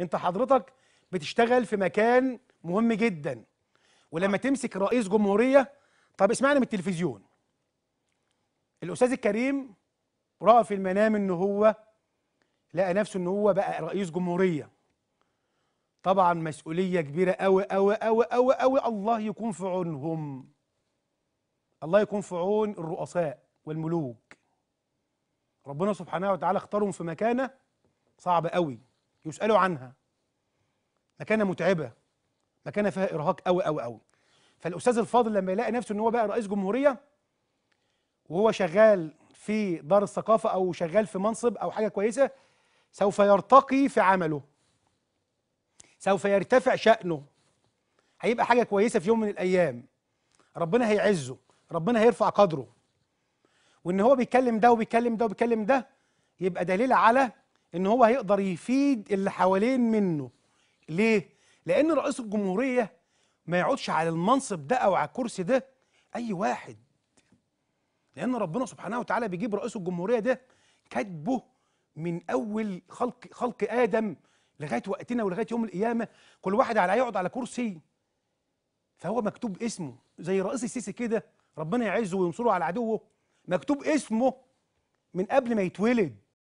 انت حضرتك بتشتغل في مكان مهم جدا ولما آه. تمسك رئيس جمهوريه طب اسمعني من التلفزيون الاستاذ الكريم راى في المنام ان هو لقى نفسه ان هو بقى رئيس جمهوريه طبعا مسؤوليه كبيره قوي قوي قوي قوي قوي الله يكون في عونهم الله يكون في عون الرؤساء والملوك ربنا سبحانه وتعالى اختارهم في مكانه صعب قوي يسألوا عنها مكانة متعبة مكانة فيها إرهاق قوي قوي قوي فالأستاذ الفاضل لما يلاقي نفسه إن هو بقى رئيس جمهورية وهو شغال في دار الثقافة أو شغال في منصب أو حاجة كويسة سوف يرتقي في عمله سوف يرتفع شأنه هيبقى حاجة كويسة في يوم من الأيام ربنا هيعزه ربنا هيرفع قدره وإن هو بيتكلم ده وبيتكلم ده وبيتكلم ده يبقى دليل على ان هو هيقدر يفيد اللي حوالين منه ليه لان رئيس الجمهوريه ما يقعدش على المنصب ده او على الكرسي ده اي واحد لان ربنا سبحانه وتعالى بيجيب رئيس الجمهوريه ده كاتبه من اول خلق خلق ادم لغايه وقتنا ولغايه يوم القيامه كل واحد على يقعد على كرسي فهو مكتوب اسمه زي رئيس السيسي كده ربنا يعزه وينصره على عدوه مكتوب اسمه من قبل ما يتولد